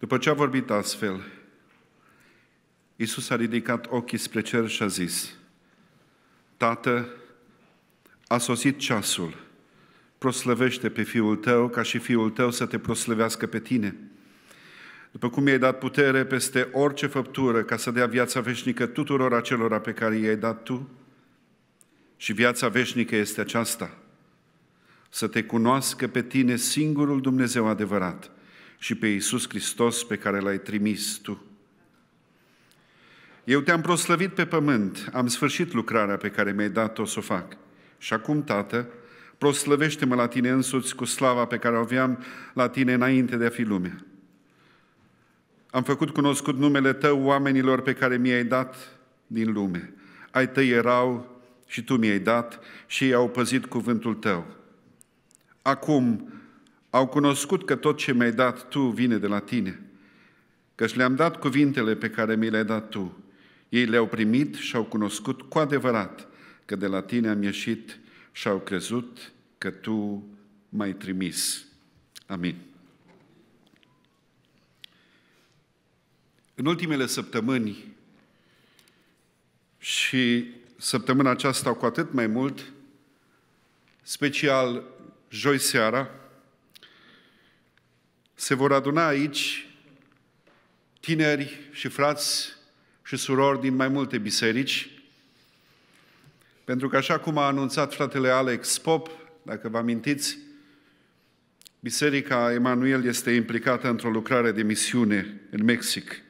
După ce a vorbit astfel, Iisus a ridicat ochii spre cer și a zis, Tată, a sosit ceasul, proslăvește pe Fiul tău ca și Fiul tău să te proslăvească pe tine. După cum i-ai dat putere peste orice făptură ca să dea viața veșnică tuturor acelora pe care i-ai dat tu, și viața veșnică este aceasta, să te cunoască pe tine singurul Dumnezeu adevărat – și pe Iisus Hristos pe care l-ai trimis Tu. Eu te-am proslăvit pe pământ, am sfârșit lucrarea pe care mi-ai dat-o să o fac. Și acum, Tată, proslăvește-mă la Tine însuți cu slava pe care o aveam la Tine înainte de a fi lumea. Am făcut cunoscut numele Tău oamenilor pe care mi-ai dat din lume. Ai Tăi erau și Tu mi-ai dat și ei au păzit cuvântul Tău. Acum, au cunoscut că tot ce mi-ai dat tu vine de la tine, căci le-am dat cuvintele pe care mi le-ai dat tu. Ei le-au primit și au cunoscut cu adevărat că de la tine am ieșit și au crezut că tu m-ai trimis. Amin. În ultimele săptămâni și săptămâna aceasta cu atât mai mult, special joi seara, se vor aduna aici tineri și frați și surori din mai multe biserici, pentru că așa cum a anunțat fratele Alex Pop, dacă vă amintiți, Biserica Emanuel este implicată într-o lucrare de misiune în Mexic.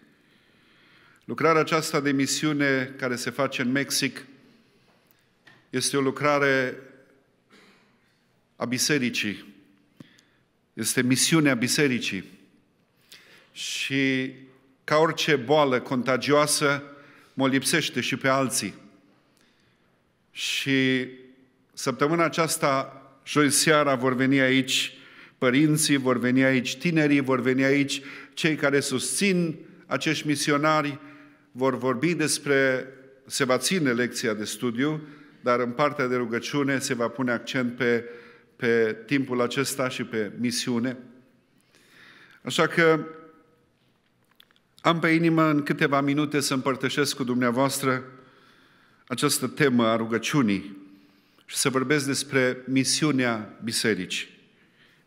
Lucrarea aceasta de misiune care se face în Mexic este o lucrare a bisericii este misiunea bisericii. Și ca orice boală contagioasă, mă lipsește și pe alții. Și săptămâna aceasta, joi seara, vor veni aici părinții, vor veni aici tinerii, vor veni aici cei care susțin acești misionari, vor vorbi despre, se va ține lecția de studiu, dar în partea de rugăciune se va pune accent pe pe timpul acesta și pe misiune. Așa că am pe inimă în câteva minute să împărtășesc cu dumneavoastră această temă a rugăciunii și să vorbesc despre misiunea bisericii.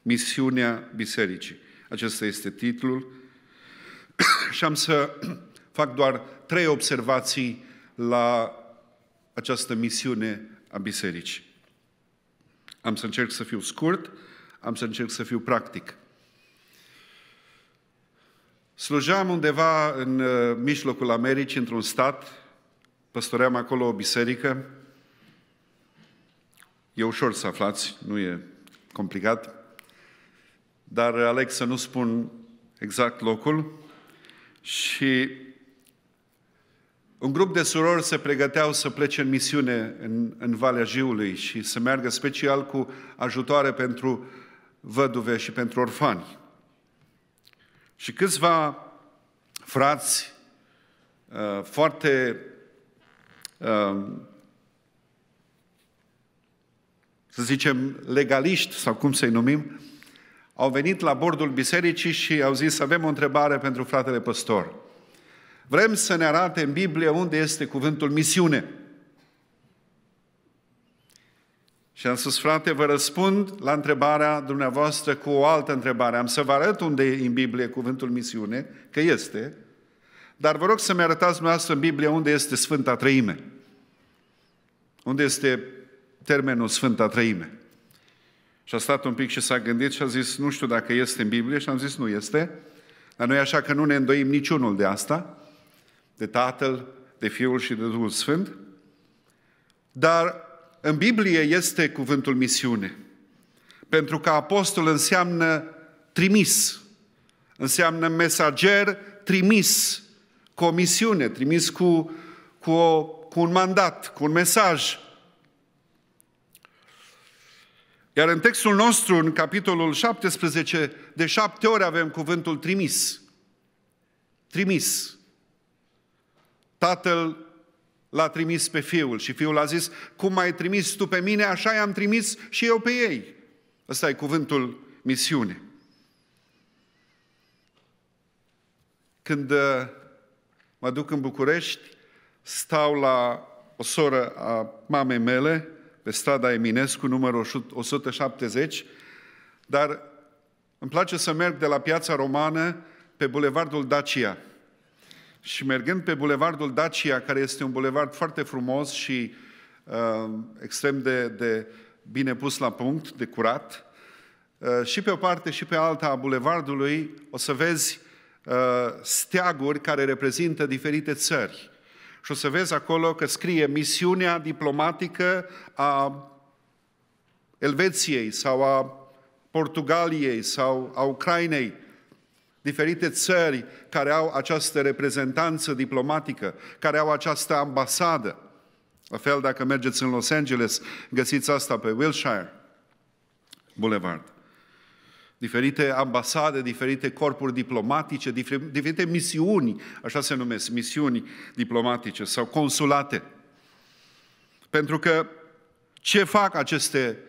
Misiunea bisericii. Acesta este titlul. și am să fac doar trei observații la această misiune a bisericii. Am să încerc să fiu scurt, am să încerc să fiu practic. Slujeam undeva în uh, mijlocul Americii, într-un stat, păstoream acolo o biserică. E ușor să aflați, nu e complicat, dar aleg să nu spun exact locul. Și un grup de surori se pregăteau să plece în misiune în, în Valea Jiului și să meargă special cu ajutoare pentru văduve și pentru orfani. Și câțiva frați uh, foarte uh, să zicem, legaliști, sau cum să-i numim, au venit la bordul bisericii și au zis, avem o întrebare pentru fratele păstor. Vrem să ne arate în Biblie unde este cuvântul misiune. Și am spus, frate, vă răspund la întrebarea dumneavoastră cu o altă întrebare. Am să vă arăt unde e în Biblie cuvântul misiune, că este, dar vă rog să-mi arătați dumneavoastră în Biblie unde este Sfânta Trăime. Unde este termenul Sfânta Trăime. Și a stat un pic și s-a gândit și a zis, nu știu dacă este în Biblie, și am zis, nu este. Dar noi așa că nu ne îndoim niciunul de asta de Tatăl, de Fiul și de Duhul Sfânt, dar în Biblie este cuvântul misiune, pentru că apostol înseamnă trimis, înseamnă mesager trimis, cu o misiune, trimis cu, cu, o, cu un mandat, cu un mesaj. Iar în textul nostru, în capitolul 17, de șapte ori avem cuvântul trimis. Trimis. Tatăl l-a trimis pe fiul și fiul a zis, cum m-ai trimis tu pe mine, așa i-am trimis și eu pe ei. Ăsta e cuvântul misiune. Când uh, mă duc în București, stau la o soră a mamei mele, pe strada Eminescu, numărul 170, dar îmi place să merg de la piața romană pe bulevardul Dacia. Și mergând pe bulevardul Dacia, care este un bulevard foarte frumos și uh, extrem de, de bine pus la punct, de curat, uh, și pe o parte și pe alta a bulevardului o să vezi uh, steaguri care reprezintă diferite țări. Și o să vezi acolo că scrie misiunea diplomatică a Elveției sau a Portugaliei sau a Ucrainei diferite țări care au această reprezentanță diplomatică, care au această ambasadă. La fel, dacă mergeți în Los Angeles, găsiți asta pe Wilshire Boulevard. Diferite ambasade, diferite corpuri diplomatice, diferite misiuni, așa se numesc, misiuni diplomatice sau consulate. Pentru că ce fac aceste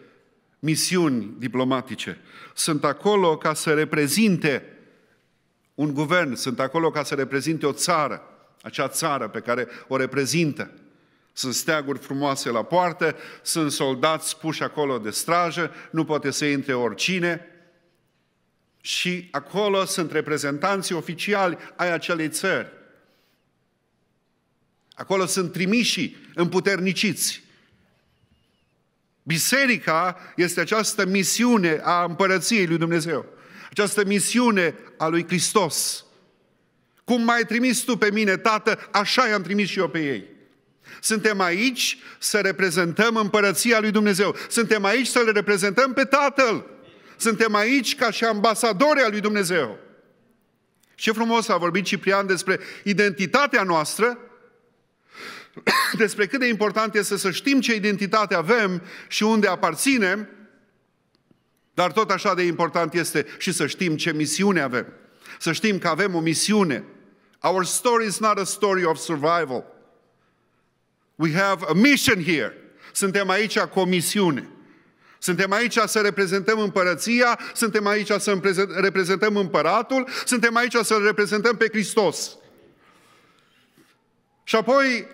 misiuni diplomatice? Sunt acolo ca să reprezinte un guvern, sunt acolo ca să reprezinte o țară, acea țară pe care o reprezintă. Sunt steaguri frumoase la poartă, sunt soldați puși acolo de strajă, nu poate să intre oricine. Și acolo sunt reprezentanții oficiali ai acelei țări. Acolo sunt trimiși împuterniciți. Biserica este această misiune a împărăției lui Dumnezeu această misiune a lui Hristos. Cum m-ai trimis tu pe mine, Tată, așa i-am trimis și eu pe ei. Suntem aici să reprezentăm împărăția lui Dumnezeu. Suntem aici să le reprezentăm pe Tatăl. Suntem aici ca și ambasadori al lui Dumnezeu. Ce frumos a vorbit Ciprian despre identitatea noastră, despre cât de important este să știm ce identitate avem și unde aparținem dar tot așa de important este și să știm ce misiune avem. Să știm că avem o misiune. Our story is not a story of survival. We have a mission here. Suntem aici cu o misiune. Suntem aici să reprezentăm împărăția, suntem aici să reprezentăm împăratul, suntem aici să reprezentăm pe Hristos. Și apoi,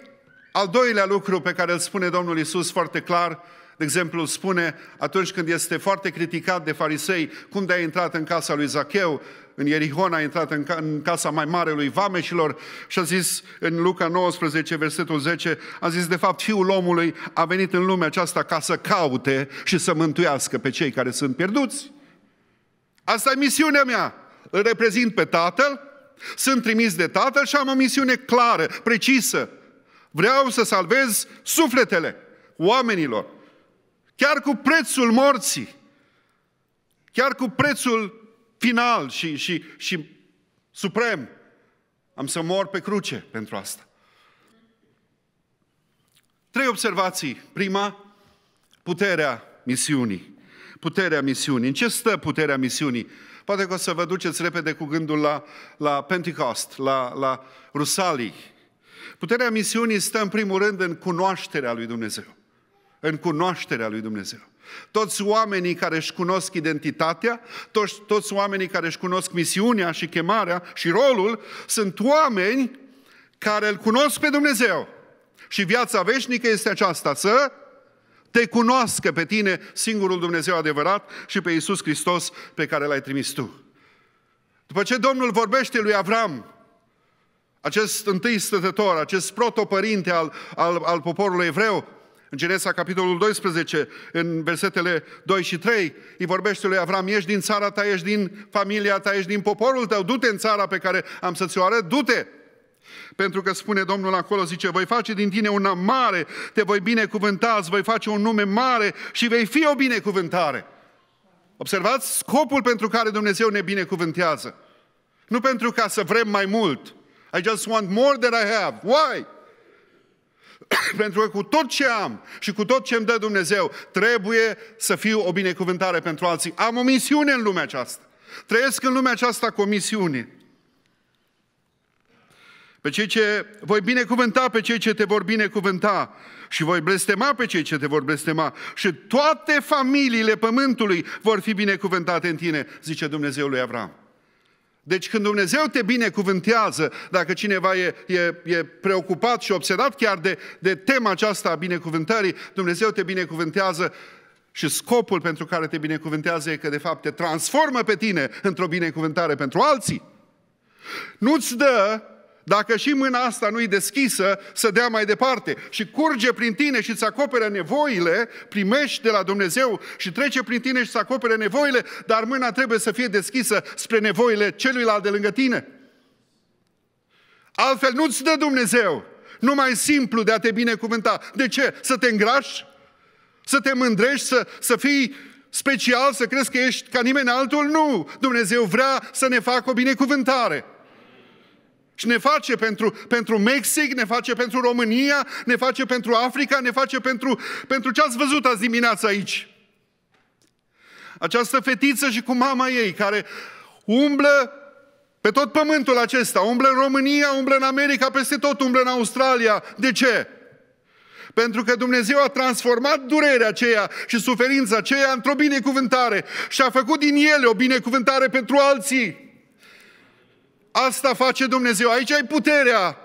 al doilea lucru pe care îl spune Domnul Isus foarte clar, de exemplu, spune atunci când este foarte criticat de farisei, cum de a intrat în casa lui Zacheu, în Ierihon a intrat în, în casa mai mare lui Vameșilor și a zis în Luca 19, versetul 10, a zis de fapt Fiul omului a venit în lumea aceasta ca să caute și să mântuiască pe cei care sunt pierduți. Asta e misiunea mea. Îl reprezint pe Tatăl, sunt trimis de Tatăl și am o misiune clară, precisă. Vreau să salvez sufletele oamenilor. Chiar cu prețul morții. Chiar cu prețul final și, și, și suprem. Am să mor pe cruce pentru asta. Trei observații. Prima, puterea misiunii. Puterea misiunii. În ce stă puterea misiunii? Poate că o să vă duceți repede cu gândul la, la Pentecost, la, la Rusalii. Puterea misiunii stă în primul rând în cunoașterea lui Dumnezeu în cunoașterea lui Dumnezeu. Toți oamenii care își cunosc identitatea, toți, toți oamenii care își cunosc misiunea și chemarea și rolul, sunt oameni care îl cunosc pe Dumnezeu. Și viața veșnică este aceasta, să te cunoască pe tine, singurul Dumnezeu adevărat și pe Iisus Hristos pe care l-ai trimis tu. După ce Domnul vorbește lui Avram, acest întâi stătător, acest protopărinte al, al, al poporului evreu, în Genesa, capitolul 12, în versetele 2 și 3, îi vorbește lui Avram, ești din țara ta, ești din familia ta, ești din poporul tău, du-te în țara pe care am să-ți o arăt, du-te! Pentru că spune Domnul acolo, zice, voi face din tine una mare, te voi binecuvânta, îți voi face un nume mare și vei fi o binecuvântare. Observați scopul pentru care Dumnezeu ne binecuvântează. Nu pentru ca să vrem mai mult. I just want more than I have. Why? pentru că cu tot ce am și cu tot ce îmi dă Dumnezeu, trebuie să fiu o binecuvântare pentru alții. Am o misiune în lumea aceasta. Trăiesc în lumea aceasta cu o misiune. Pe cei ce voi binecuvânta, pe cei ce te vor binecuvânta și voi blestema pe cei ce te vor blestema și toate familiile pământului vor fi binecuvântate în tine, zice Dumnezeul lui Avram. Deci când Dumnezeu te binecuvântează, dacă cineva e, e, e preocupat și obsedat chiar de, de tema aceasta a binecuvântării, Dumnezeu te binecuvântează și scopul pentru care te binecuvântează e că de fapt te transformă pe tine într-o binecuvântare pentru alții. Nu-ți dă dacă și mâna asta nu-i deschisă, să dea mai departe și curge prin tine și îți acoperă nevoile, primești de la Dumnezeu și trece prin tine și îți acopere nevoile, dar mâna trebuie să fie deschisă spre nevoile celuilalt de lângă tine. Altfel nu-ți dă Dumnezeu numai simplu de a te binecuvânta. De ce? Să te îngrași? Să te mândrești? Să, să fii special? Să crezi că ești ca nimeni altul? Nu! Dumnezeu vrea să ne facă o binecuvântare. Și ne face pentru, pentru Mexic, ne face pentru România, ne face pentru Africa, ne face pentru, pentru ce ați văzut azi dimineața aici. Această fetiță și cu mama ei, care umblă pe tot pământul acesta, umblă în România, umblă în America, peste tot umblă în Australia. De ce? Pentru că Dumnezeu a transformat durerea aceea și suferința aceea într-o binecuvântare și a făcut din ele o binecuvântare pentru alții. Asta face Dumnezeu. Aici ai puterea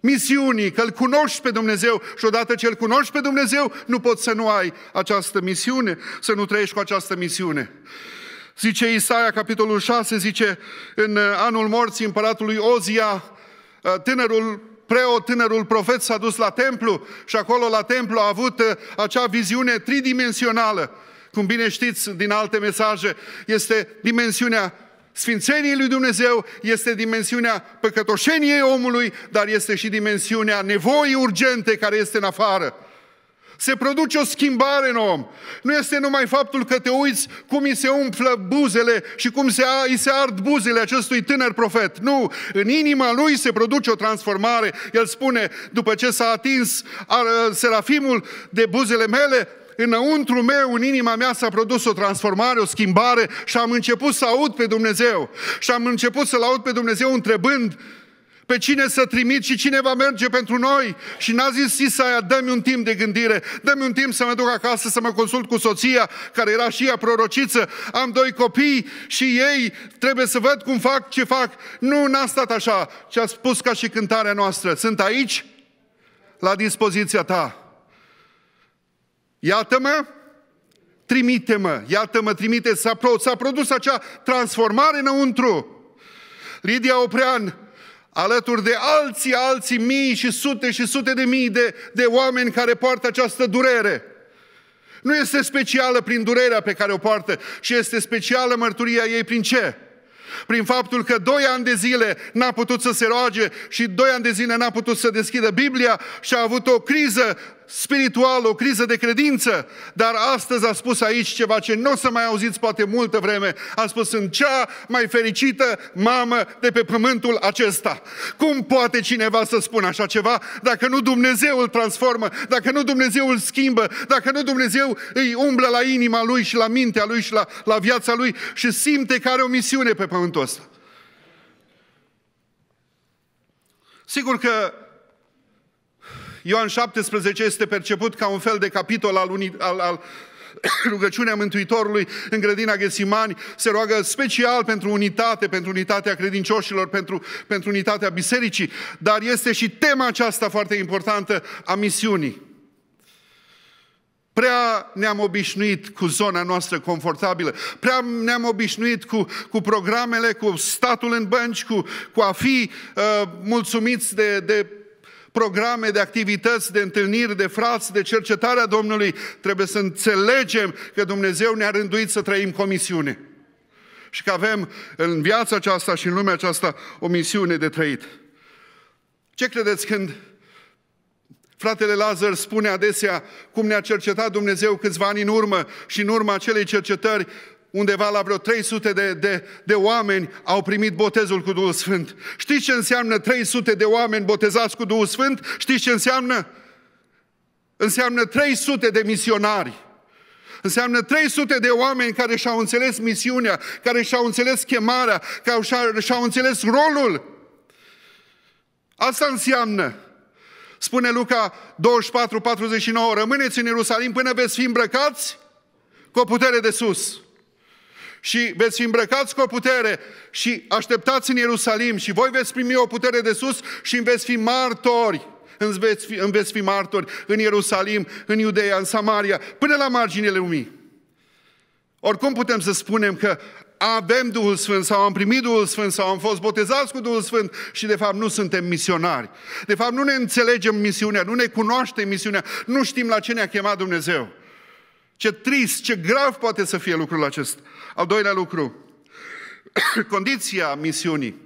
misiunii, că îl cunoști pe Dumnezeu și odată ce îl cunoști pe Dumnezeu, nu poți să nu ai această misiune, să nu trăiești cu această misiune. Zice Isaia, capitolul 6, zice, în anul morții împăratului Ozia, ă, tânărul preot, tânărul profet s-a dus la templu și acolo la templu a avut ă, acea viziune tridimensională. Cum bine știți din alte mesaje, este dimensiunea Sfințenie lui Dumnezeu este dimensiunea păcătoșeniei omului, dar este și dimensiunea nevoii urgente care este în afară. Se produce o schimbare în om. Nu este numai faptul că te uiți cum îi se umflă buzele și cum se, îi se ard buzele acestui tânăr profet. Nu, în inima lui se produce o transformare. El spune, după ce s-a atins serafimul de buzele mele, înăuntru meu, în inima mea s-a produs o transformare, o schimbare și am început să aud pe Dumnezeu. Și am început să-L aud pe Dumnezeu întrebând pe cine să trimit și cine va merge pentru noi. Și n-a zis Isaia, dă-mi un timp de gândire, dă-mi un timp să mă duc acasă, să mă consult cu soția, care era și ea prorociță, am doi copii și ei trebuie să văd cum fac, ce fac. Nu, n-a stat așa, ci a spus ca și cântarea noastră, sunt aici, la dispoziția ta. Iată-mă, trimite-mă, iată-mă, trimite, s-a, pro, s-a produs acea transformare înăuntru. Lidia Oprean, alături de alții, alții mii și sute și sute de mii de, de oameni care poartă această durere. Nu este specială prin durerea pe care o poartă, ci este specială mărturia ei prin ce? Prin faptul că doi ani de zile n-a putut să se roage și doi ani de zile n-a putut să deschidă Biblia și a avut o criză spirituală, o criză de credință, dar astăzi a spus aici ceva ce nu o să mai auziți poate multă vreme. A spus, sunt cea mai fericită mamă de pe pământul acesta. Cum poate cineva să spună așa ceva dacă nu Dumnezeu îl transformă, dacă nu Dumnezeu îl schimbă, dacă nu Dumnezeu îi umblă la inima lui și la mintea lui și la, la viața lui și simte că are o misiune pe pământul ăsta. Sigur că Ioan 17 este perceput ca un fel de capitol al, unii, al, al rugăciunea Mântuitorului în grădina Ghesimani se roagă special pentru unitate, pentru unitatea credincioșilor, pentru, pentru unitatea bisericii, dar este și tema aceasta foarte importantă a misiunii. Prea ne-am obișnuit cu zona noastră confortabilă, prea ne-am obișnuit cu, cu programele, cu statul în bănci, cu, cu a fi uh, mulțumiți de, de programe de activități, de întâlniri, de frați, de cercetarea Domnului. Trebuie să înțelegem că Dumnezeu ne-a rânduit să trăim cu o misiune. Și că avem în viața aceasta și în lumea aceasta o misiune de trăit. Ce credeți când Fratele Lazar spune adesea cum ne-a cercetat Dumnezeu câțiva ani în urmă și în urma acelei cercetări undeva la vreo 300 de, de, de oameni au primit botezul cu Duhul Sfânt. Știți ce înseamnă 300 de oameni botezați cu Duhul Sfânt? Știți ce înseamnă? Înseamnă 300 de misionari. Înseamnă 300 de oameni care și-au înțeles misiunea, care și-au înțeles chemarea, care și-au înțeles rolul. Asta înseamnă Spune Luca 24, 49, rămâneți în Ierusalim până veți fi îmbrăcați cu o putere de sus și veți fi îmbrăcați cu o putere și așteptați în Ierusalim și voi veți primi o putere de sus și îmi veți fi martori. Îmi veți fi, îmi veți fi martori în Ierusalim, în Iudeea, în Samaria, până la marginile lumii. Oricum putem să spunem că avem Duhul Sfânt sau am primit Duhul Sfânt sau am fost botezați cu Duhul Sfânt și de fapt nu suntem misionari. De fapt nu ne înțelegem misiunea, nu ne cunoaștem misiunea, nu știm la ce ne-a chemat Dumnezeu. Ce trist, ce grav poate să fie lucrul acesta. Al doilea lucru, condiția misiunii.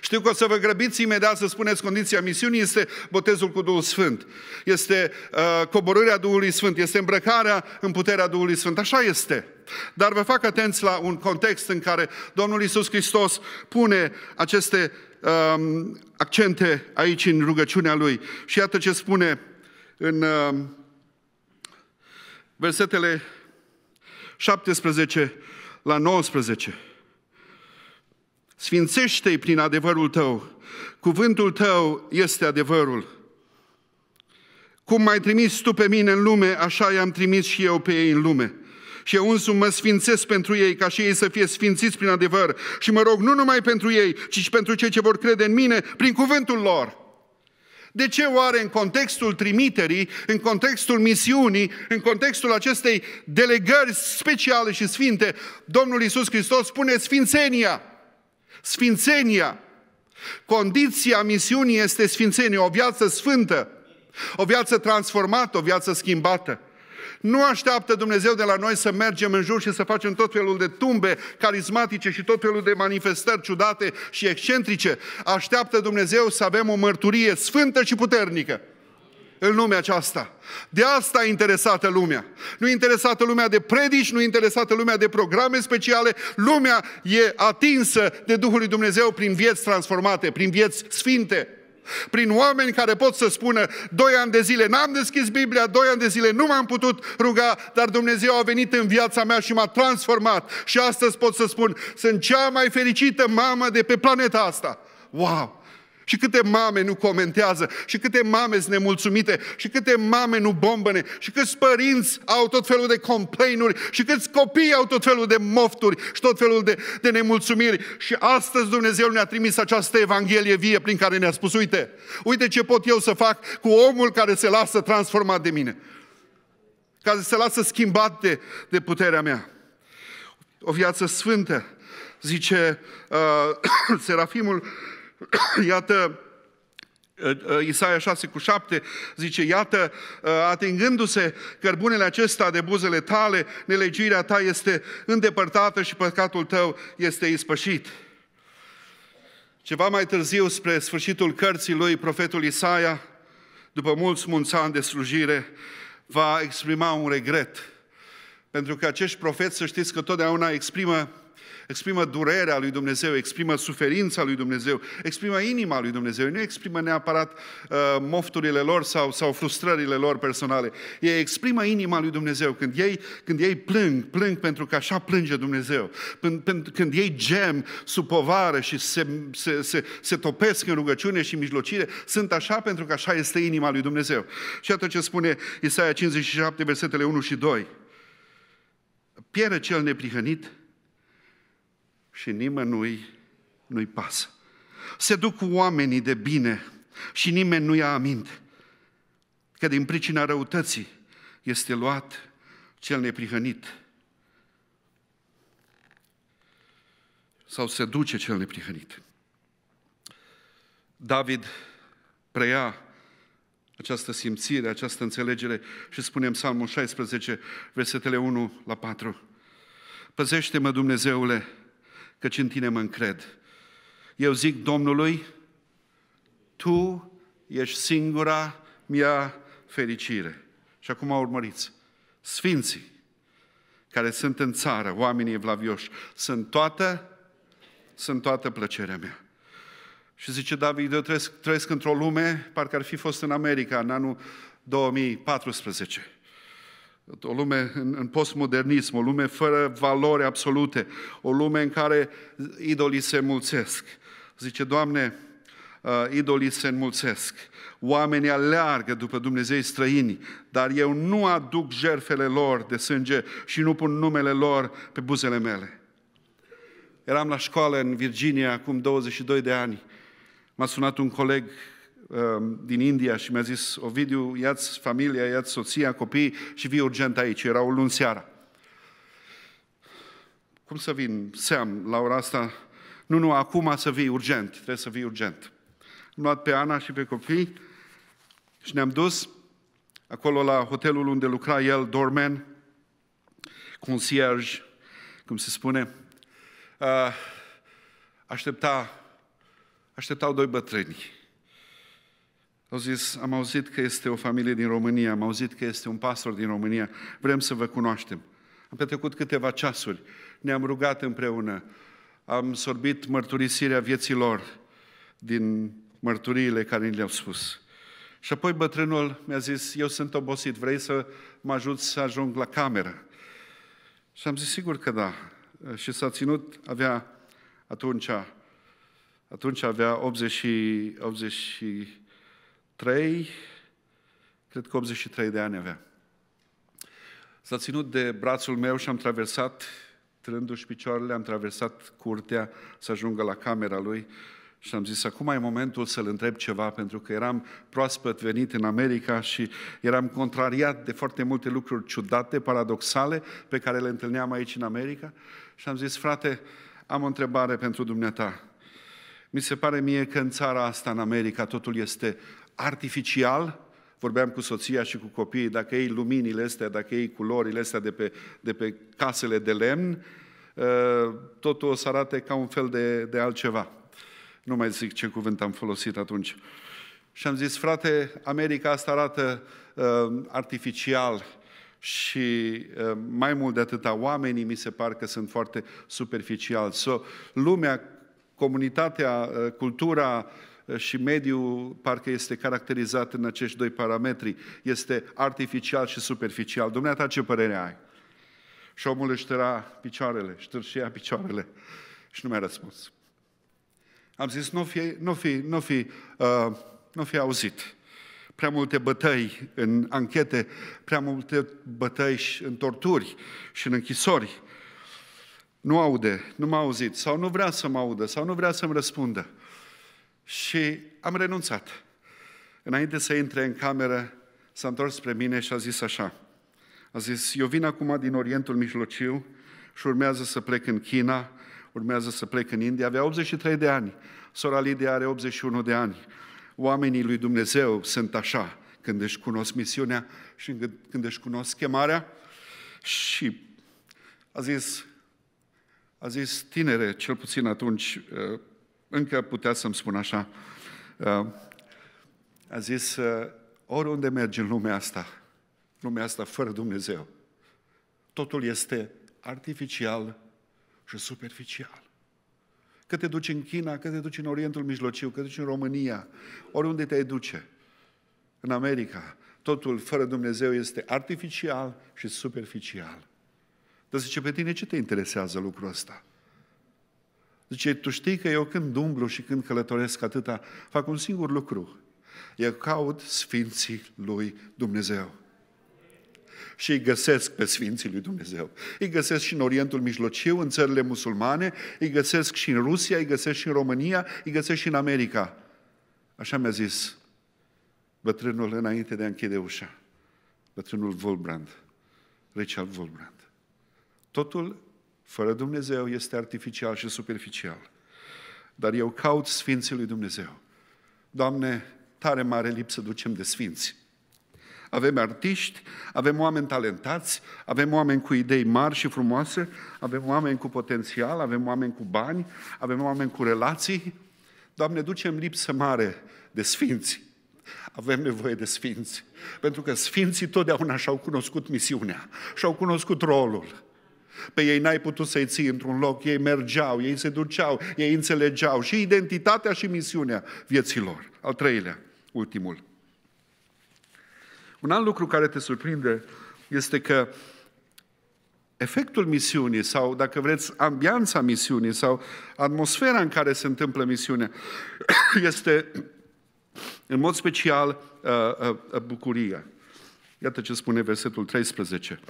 Știu că o să vă grăbiți imediat să spuneți condiția misiunii este botezul cu Duhul Sfânt, este uh, coborârea Duhului Sfânt, este îmbrăcarea în puterea Duhului Sfânt. Așa este. Dar vă fac atenți la un context în care Domnul Isus Hristos pune aceste uh, accente aici în rugăciunea Lui. Și iată ce spune în uh, versetele 17 la 19. Sfințește-i prin adevărul tău. Cuvântul tău este adevărul. Cum m-ai trimis tu pe mine în lume, așa i-am trimis și eu pe ei în lume. Și eu însumi mă sfințesc pentru ei, ca și ei să fie sfințiți prin adevăr. Și mă rog nu numai pentru ei, ci și pentru cei ce vor crede în mine, prin cuvântul lor. De ce oare în contextul trimiterii, în contextul misiunii, în contextul acestei delegări speciale și sfinte, Domnul Iisus Hristos spune sfințenia? Sfințenia! Condiția misiunii este sfințenie, o viață sfântă, o viață transformată, o viață schimbată. Nu așteaptă Dumnezeu de la noi să mergem în jur și să facem tot felul de tumbe carismatice și tot felul de manifestări ciudate și excentrice. Așteaptă Dumnezeu să avem o mărturie sfântă și puternică în lumea aceasta. De asta e interesată lumea. Nu e interesată lumea de predici, nu e interesată lumea de programe speciale. Lumea e atinsă de Duhul lui Dumnezeu prin vieți transformate, prin vieți sfinte. Prin oameni care pot să spună, doi ani de zile n-am deschis Biblia, doi ani de zile nu m-am putut ruga, dar Dumnezeu a venit în viața mea și m-a transformat. Și astăzi pot să spun, sunt cea mai fericită mamă de pe planeta asta. Wow! Și câte mame nu comentează, și câte mame sunt nemulțumite, și câte mame nu bombăne, și câți părinți au tot felul de complainuri, și câți copii au tot felul de mofturi și tot felul de, de nemulțumiri. Și astăzi Dumnezeu ne-a trimis această Evanghelie vie prin care ne-a spus, uite, uite ce pot eu să fac cu omul care se lasă transformat de mine, care se lasă schimbat de, de puterea mea. O viață sfântă, zice uh, Serafimul, Iată, uh, uh, Isaia 6 cu 7 zice, iată, uh, atingându-se cărbunele acesta de buzele tale, nelegirea ta este îndepărtată și păcatul tău este ispășit. Ceva mai târziu, spre sfârșitul cărții lui, profetul Isaia, după mulți mulți ani de slujire, va exprima un regret. Pentru că acești profeți, să știți că totdeauna exprimă Exprimă durerea lui Dumnezeu, exprimă suferința lui Dumnezeu, exprimă inima lui Dumnezeu. Nu exprimă neapărat uh, mofturile lor sau, sau frustrările lor personale. Ei exprimă inima lui Dumnezeu. Când ei, când ei plâng, plâng pentru că așa plânge Dumnezeu. Când, când ei gem sub povară și se, se, se, se topesc în rugăciune și mijlocire, sunt așa pentru că așa este inima lui Dumnezeu. Și atunci ce spune Isaia 57, versetele 1 și 2. Pieră cel neprihănit și nimănui nu-i pasă. Se duc oamenii de bine și nimeni nu ia aminte că din pricina răutății este luat cel neprihănit. Sau se duce cel neprihănit. David preia această simțire, această înțelegere și spunem în Psalmul 16, versetele 1 la 4. Păzește-mă, Dumnezeule, căci în tine mă încred. Eu zic Domnului, tu ești singura mea fericire. Și acum urmăriți, sfinții care sunt în țară, oamenii evlavioși, sunt toată, sunt toată plăcerea mea. Și zice David, eu trăiesc, trăiesc într-o lume, parcă ar fi fost în America în anul 2014. O lume în postmodernism, o lume fără valori absolute, o lume în care idolii se mulțesc. Zice, Doamne, uh, idolii se înmulțesc, oamenii aleargă după Dumnezei străini, dar eu nu aduc jerfele lor de sânge și nu pun numele lor pe buzele mele. Eram la școală în Virginia acum 22 de ani. M-a sunat un coleg Um, din India și mi-a zis, Ovidiu, ia-ți familia, ia-ți soția, copii și vii urgent aici. Erau luni seara. Cum să vin, Seam, la ora asta? Nu, nu, acum să vii urgent, trebuie să vii urgent. Am luat pe Ana și pe copii și ne-am dus acolo la hotelul unde lucra el, Dorman, concierge, cum se spune. Uh, aștepta, așteptau doi bătrâni au zis, am auzit că este o familie din România, am auzit că este un pastor din România, vrem să vă cunoaștem. Am petrecut câteva ceasuri, ne-am rugat împreună, am sorbit mărturisirea vieților din mărturiile care ni le-au spus. Și apoi bătrânul mi-a zis, eu sunt obosit, vrei să mă ajut să ajung la cameră? Și am zis, sigur că da. Și s-a ținut, avea atunci, atunci avea 80, 80 83, cred că 83 de ani avea. S-a ținut de brațul meu și am traversat, trându-și picioarele, am traversat curtea să ajungă la camera lui și am zis, acum e momentul să-l întreb ceva, pentru că eram proaspăt venit în America și eram contrariat de foarte multe lucruri ciudate, paradoxale, pe care le întâlneam aici în America. Și am zis, frate, am o întrebare pentru dumneata. Mi se pare mie că în țara asta, în America, totul este artificial, vorbeam cu soția și cu copiii, dacă ei luminile astea, dacă ei culorile astea de pe, de pe casele de lemn, ă, totul o să arate ca un fel de, de altceva. Nu mai zic ce cuvânt am folosit atunci. Și am zis, frate, America asta arată uh, artificial și uh, mai mult de atâta, oamenii mi se par că sunt foarte superficiali. So, lumea, comunitatea, uh, cultura, uh, Eh, și mediul parcă este caracterizat în acești doi parametri. Este artificial și superficial. Dumneata, ce părere ai? Și omul își tăra picioarele, își picioarele și nu mi-a răspuns. Am zis, nu n-o fi, nu n-o fi, nu n-o fi, uh, nu fi auzit. Prea multe bătăi în anchete, prea multe bătăi în torturi și în închisori. Nu aude, nu m-a auzit, sau nu vrea să mă audă, sau nu vrea să-mi răspundă. Și am renunțat. Înainte să intre în cameră, s-a întors spre mine și a zis așa. A zis, eu vin acum din Orientul Mijlociu și urmează să plec în China, urmează să plec în India. Avea 83 de ani, sora Lidia are 81 de ani. Oamenii lui Dumnezeu sunt așa când își cunosc misiunea și când își cunosc chemarea. Și a zis, a zis tinere, cel puțin atunci, ă, încă putea să-mi spun așa, uh, a zis, uh, oriunde mergi în lumea asta, lumea asta fără Dumnezeu, totul este artificial și superficial. Că te duci în China, că te duci în Orientul Mijlociu, că te duci în România, oriunde te duce, în America, totul fără Dumnezeu este artificial și superficial. Dar zice, pe tine ce te interesează lucrul ăsta? Zice, tu știi că eu când umblu și când călătoresc atâta, fac un singur lucru. Eu caut Sfinții lui Dumnezeu. Și îi găsesc pe Sfinții lui Dumnezeu. Îi găsesc și în Orientul Mijlociu, în țările musulmane, îi găsesc și în Rusia, îi găsesc și în România, îi găsesc și în America. Așa mi-a zis bătrânul înainte de a închide ușa. Bătrânul Volbrand, Richard Volbrand. Totul fără Dumnezeu este artificial și superficial. Dar eu caut Sfinții lui Dumnezeu. Doamne, tare mare lipsă ducem de Sfinți. Avem artiști, avem oameni talentați, avem oameni cu idei mari și frumoase, avem oameni cu potențial, avem oameni cu bani, avem oameni cu relații. Doamne, ducem lipsă mare de Sfinți. Avem nevoie de sfinți. Pentru că sfinții totdeauna și-au cunoscut misiunea, și-au cunoscut rolul. Pe ei n-ai putut să-i ții într-un loc, ei mergeau, ei se duceau, ei înțelegeau și identitatea și misiunea vieților. Al treilea, ultimul. Un alt lucru care te surprinde este că efectul misiunii sau, dacă vreți, ambianța misiunii sau atmosfera în care se întâmplă misiunea este, în mod special, uh, uh, uh, bucuria. Iată ce spune versetul 13.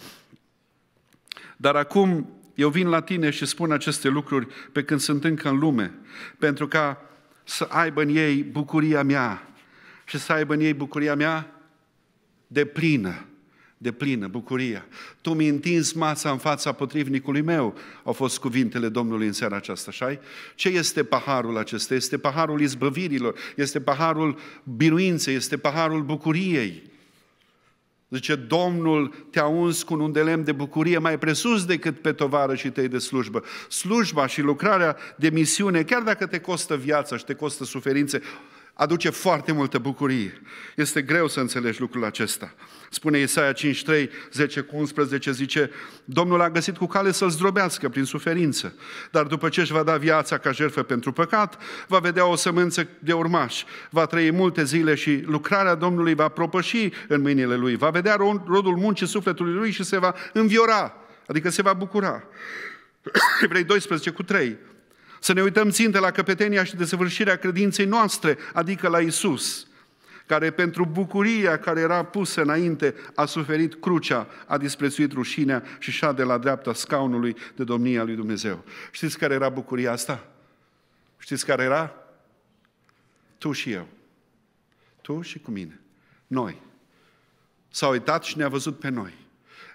Dar acum eu vin la tine și spun aceste lucruri pe când sunt încă în lume, pentru ca să aibă în ei bucuria mea și să aibă în ei bucuria mea de plină, de plină bucuria. Tu mi ai întins masa în fața potrivnicului meu, au fost cuvintele Domnului în seara aceasta, așa Ce este paharul acesta? Este paharul izbăvirilor, este paharul biruinței, este paharul bucuriei. Zice, Domnul te-a uns cu un undelem de bucurie mai presus decât pe tovară și tăi de slujbă. Slujba și lucrarea de misiune, chiar dacă te costă viața și te costă suferințe, aduce foarte multă bucurie. Este greu să înțelegi lucrul acesta. Spune Isaia 5:3, 10 cu 11, zice, Domnul a găsit cu cale să-l zdrobească prin suferință, dar după ce își va da viața ca jertfă pentru păcat, va vedea o sămânță de urmași, va trăi multe zile și lucrarea Domnului va propăși în mâinile lui, va vedea rodul muncii sufletului lui și se va înviora, adică se va bucura. Evrei 12 cu 3, să ne uităm ținte la căpetenia și desăvârșirea credinței noastre, adică la Isus, care pentru bucuria care era pusă înainte a suferit crucea, a disprețuit rușinea și de la dreapta scaunului de domnia lui Dumnezeu. Știți care era bucuria asta? Știți care era? Tu și eu. Tu și cu mine. Noi. S-a uitat și ne-a văzut pe noi.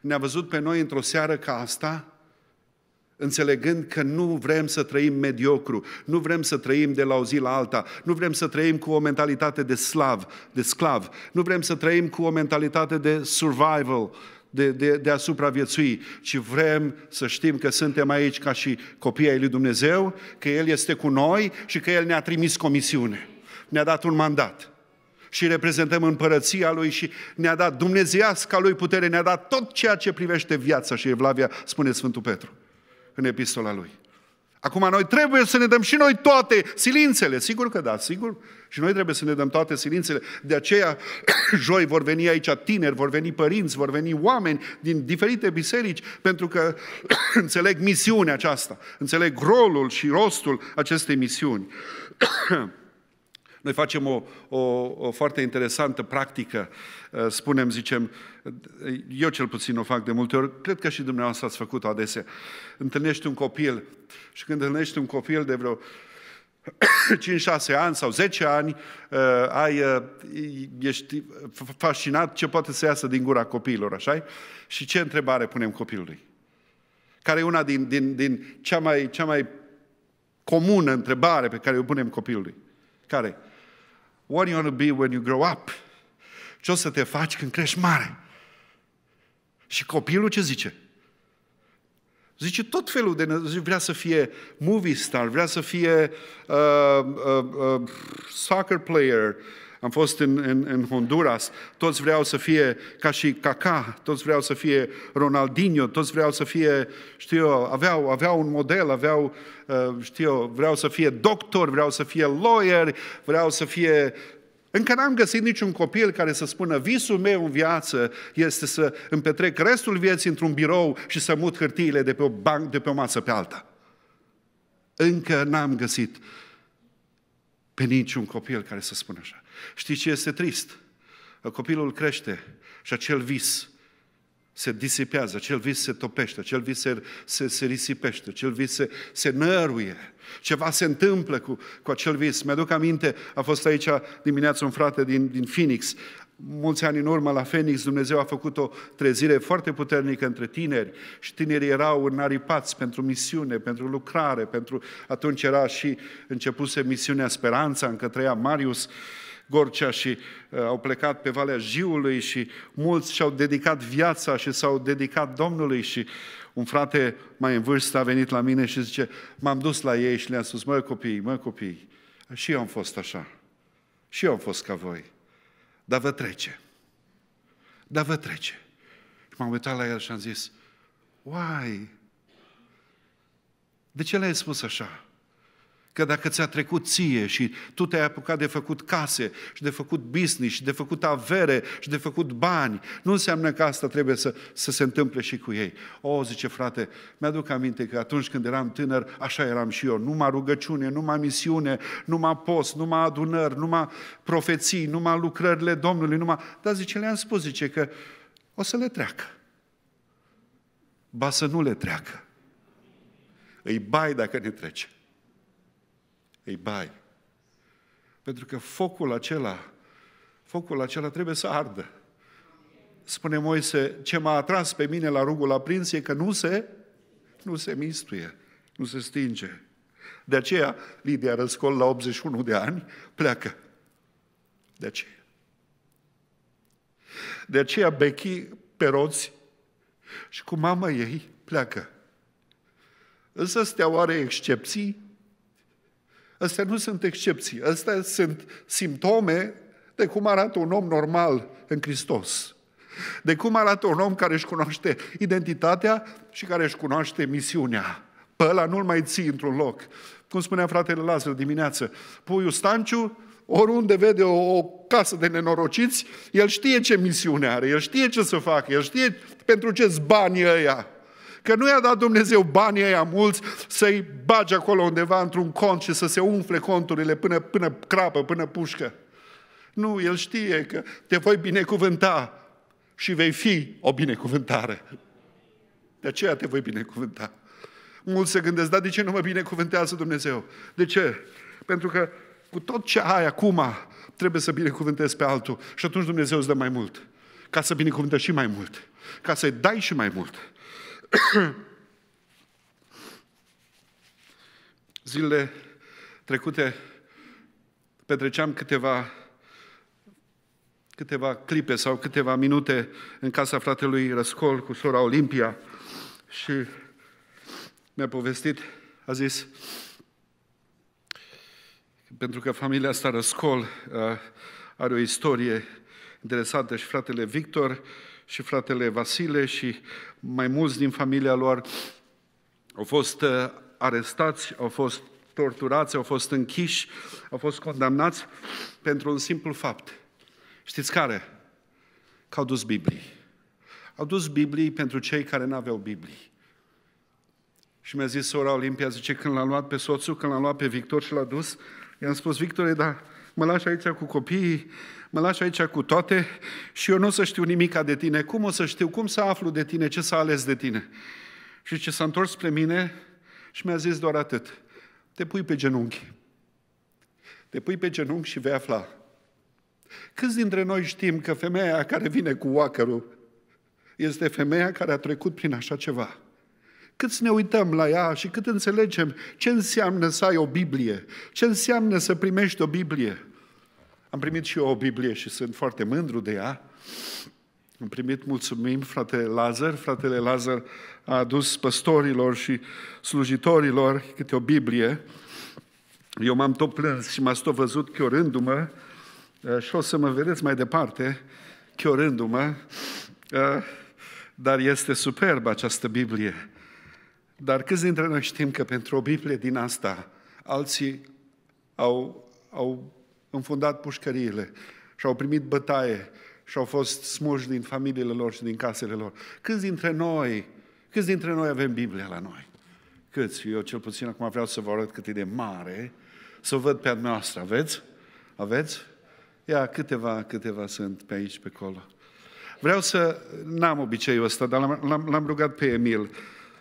Ne-a văzut pe noi într-o seară ca asta, înțelegând că nu vrem să trăim mediocru, nu vrem să trăim de la o zi la alta, nu vrem să trăim cu o mentalitate de slav, de sclav, nu vrem să trăim cu o mentalitate de survival, de, de, de a supraviețui, ci vrem să știm că suntem aici ca și copii ai lui Dumnezeu, că El este cu noi și că El ne-a trimis comisiune, ne-a dat un mandat și reprezentăm împărăția Lui și ne-a dat dumnezeiasca Lui putere, ne-a dat tot ceea ce privește viața și Evlavia, spune Sfântul Petru în epistola lui. Acum noi trebuie să ne dăm și noi toate silințele. Sigur că da, sigur. Și noi trebuie să ne dăm toate silințele. De aceea, joi vor veni aici tineri, vor veni părinți, vor veni oameni din diferite biserici, pentru că înțeleg misiunea aceasta, înțeleg rolul și rostul acestei misiuni. Noi facem o, o, o foarte interesantă practică, uh, spunem, zicem, uh, eu cel puțin o fac de multe ori, cred că și dumneavoastră ați făcut adesea. Întâlnești un copil și când întâlnești un copil de vreo 5-6 ani sau 10 ani, uh, ai, ești fascinat ce poate să iasă din gura copiilor, așa Și ce întrebare punem copilului? Care e una din, din, din cea, mai, cea mai comună întrebare pe care o punem copilului? Care? What do you want to be when you grow up? Ce o să te faci când crești mare? Și copilul ce zice? Zice tot felul de... Vrea să fie movie star, vrea să fie uh, uh, uh, soccer player, uh, am fost în, în, în Honduras, toți vreau să fie ca și Caca, toți vreau să fie Ronaldinho, toți vreau să fie, știu eu, aveau, aveau un model, aveau, uh, știu eu, vreau să fie doctor, vreau să fie lawyer, vreau să fie încă n-am găsit niciun copil care să spună visul meu în viață este să îmi petrec restul vieții într-un birou și să mut hârtiile de pe o banc, de pe o masă pe alta. Încă n-am găsit pe niciun copil care să spună așa. Știi ce este trist? Copilul crește și acel vis se disipează, acel vis se topește, acel vis se, se, se risipește, acel vis se, se năruie. Ceva se întâmplă cu, cu acel vis. Mi-aduc aminte, a fost aici dimineața un frate din, din Phoenix. Mulți ani în urmă, la Phoenix, Dumnezeu a făcut o trezire foarte puternică între tineri și tinerii erau înaripați pentru misiune, pentru lucrare, pentru... Atunci era și începuse misiunea Speranța, încă trăia Marius. Uh, Gorcea și uh, au plecat pe Valea Jiului și mulți și-au dedicat viața și s-au dedicat Domnului și un frate mai în vârstă a venit la mine și zice, m-am dus la ei și le-am spus, măi copii, măi copii, și eu am fost așa, și eu am fost ca voi, dar vă trece, dar vă trece. Și m-am uitat la el și am zis, uai, de ce le-ai spus așa? Că dacă ți-a trecut ție și tu te-ai apucat de făcut case și de făcut business și de făcut avere și de făcut bani, nu înseamnă că asta trebuie să, să se întâmple și cu ei. O, zice frate, mi-aduc aminte că atunci când eram tânăr, așa eram și eu. Numai rugăciune, numai misiune, numai post, numai adunări, numai profeții, numai lucrările Domnului, numai... Dar zice, le-am spus, zice că o să le treacă. Ba să nu le treacă. Îi bai dacă ne trece. Ei bai. Pentru că focul acela, focul acela trebuie să ardă. Spune Moise, ce m-a atras pe mine la rugul aprins e că nu se, nu se mistuie, nu se stinge. De aceea, Lidia Răscol, la 81 de ani, pleacă. De aceea. De aceea, Bechi roți, și cu mama ei pleacă. Însă, stea oare excepții Astea nu sunt excepții, astea sunt simptome de cum arată un om normal în Hristos. De cum arată un om care își cunoaște identitatea și care își cunoaște misiunea. Pe ăla nu-l mai ții într-un loc. Cum spunea fratele Lazar dimineață, puiul Stanciu, oriunde vede o, o casă de nenorociți, el știe ce misiune are, el știe ce să facă, el știe pentru ce-s banii ăia. Că nu i-a dat Dumnezeu banii aia mulți să-i bage acolo undeva într-un cont și să se umfle conturile până, până crapă, până pușcă. Nu, El știe că te voi binecuvânta și vei fi o binecuvântare. De aceea te voi binecuvânta. Mulți se gândesc, dar de ce nu mă binecuvântează Dumnezeu? De ce? Pentru că cu tot ce ai acum, trebuie să binecuvântezi pe altul. Și atunci Dumnezeu îți dă mai mult. Ca să binecuvântezi și mai mult. Ca să-i dai și mai mult. Zilele trecute petreceam câteva, câteva clipe sau câteva minute în casa fratelui Răscol cu sora Olimpia și mi-a povestit, a zis, pentru că familia asta Răscol uh, are o istorie interesantă și fratele Victor și fratele Vasile și mai mulți din familia lor au fost uh, arestați, au fost torturați, au fost închiși, au fost condamnați pentru un simplu fapt. Știți care? Că au dus Biblii. Au dus Biblii pentru cei care nu aveau Biblii. Și mi-a zis sora Olimpia, zice, când l a luat pe soțul, când l a luat pe Victor și l-a dus, i-am spus, Victorie dar mă lași aici cu copiii, mă lași aici cu toate și eu nu o să știu nimica de tine. Cum o să știu? Cum să aflu de tine? Ce s-a ales de tine? Și ce s-a întors spre mine și mi-a zis doar atât. Te pui pe genunchi. Te pui pe genunchi și vei afla. Câți dintre noi știm că femeia care vine cu oacărul este femeia care a trecut prin așa ceva? cât ne uităm la ea și cât înțelegem ce înseamnă să ai o Biblie, ce înseamnă să primești o Biblie. Am primit și eu o Biblie și sunt foarte mândru de ea. Am primit, mulțumim, fratele Lazar. Fratele Lazar a adus păstorilor și slujitorilor câte o Biblie. Eu m-am tot plâns și m ați tot văzut chiorându-mă eh, și o să mă vedeți mai departe chiorându-mă, eh, dar este superbă această Biblie. Dar câți dintre noi știm că pentru o Biblie din asta, alții au, au înfundat pușcăriile și au primit bătaie și au fost smuși din familiile lor și din casele lor. Câți dintre noi, câți dintre noi avem Biblia la noi? Câți? Eu cel puțin acum vreau să vă arăt cât e de mare, să o văd pe a noastră. Aveți? Aveți? Ia, câteva, câteva sunt pe aici, pe acolo. Vreau să, n-am obiceiul ăsta, dar l-am, l-am, l-am rugat pe Emil.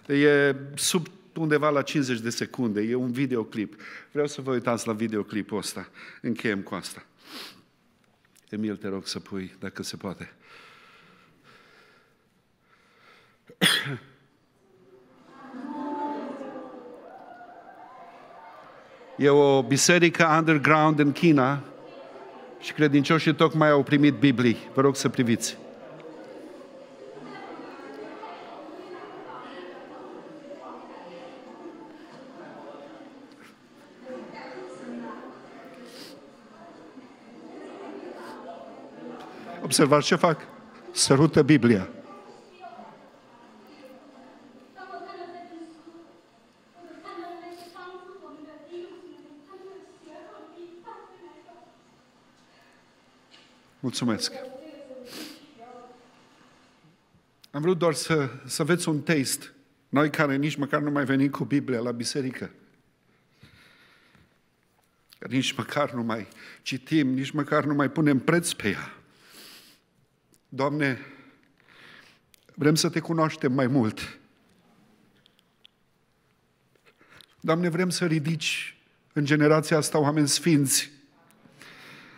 E sub undeva la 50 de secunde, e un videoclip. Vreau să vă uitați la videoclipul ăsta. Încheiem cu asta. Emil, te rog să pui, dacă se poate. E o biserică underground în China și credincioșii tocmai au primit Biblii. Vă rog să priviți. observați ce fac? Sărută Biblia. Mulțumesc. Am vrut doar să, să aveți un taste. Noi care nici măcar nu mai venim cu Biblia la biserică. Nici măcar nu mai citim, nici măcar nu mai punem preț pe ea. Doamne, vrem să te cunoaștem mai mult. Doamne, vrem să ridici în generația asta oameni sfinți.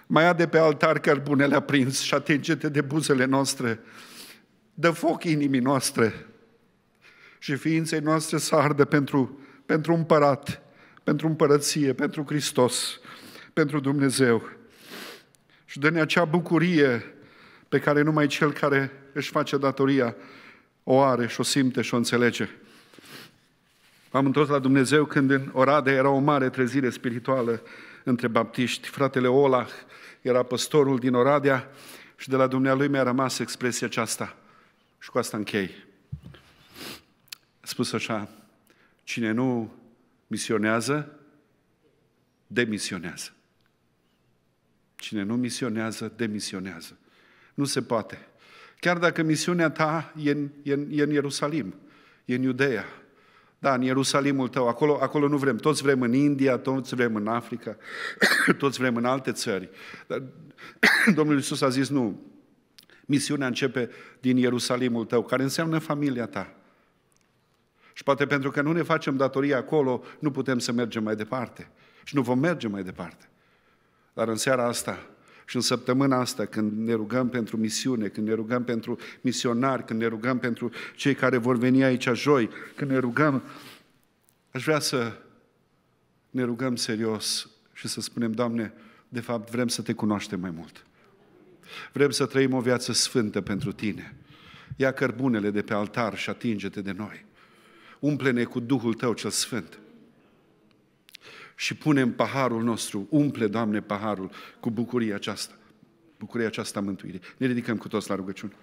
Mai ade pe altar cărbunele aprins și atinge-te de buzele noastre. Dă foc inimii noastre și ființei noastre să ardă pentru, pentru împărat, pentru împărăție, pentru Hristos, pentru Dumnezeu. Și dă-ne acea bucurie pe care numai cel care își face datoria o are și o simte și o înțelege. M-am întors la Dumnezeu când în Oradea era o mare trezire spirituală între baptiști. Fratele Olah era păstorul din Oradea și de la dumnealui mi-a rămas expresia aceasta. Și cu asta închei. A spus așa, cine nu misionează, demisionează. Cine nu misionează, demisionează. Nu se poate. Chiar dacă misiunea ta e în, e în, e în Ierusalim, e în Iudeea, da, în Ierusalimul tău, acolo, acolo nu vrem. Toți vrem în India, toți vrem în Africa, toți vrem în alte țări. Dar Domnul Iisus a zis, nu, misiunea începe din Ierusalimul tău, care înseamnă familia ta. Și poate pentru că nu ne facem datoria acolo, nu putem să mergem mai departe. Și nu vom merge mai departe. Dar în seara asta, și în săptămâna asta, când ne rugăm pentru misiune, când ne rugăm pentru misionari, când ne rugăm pentru cei care vor veni aici joi, când ne rugăm, aș vrea să ne rugăm serios și să spunem, Doamne, de fapt vrem să Te cunoaștem mai mult. Vrem să trăim o viață sfântă pentru Tine. Ia cărbunele de pe altar și atinge-te de noi. Umple-ne cu Duhul Tău cel Sfânt și punem paharul nostru, umple, Doamne, paharul cu bucuria aceasta, bucuria aceasta mântuirii. Ne ridicăm cu toți la rugăciune.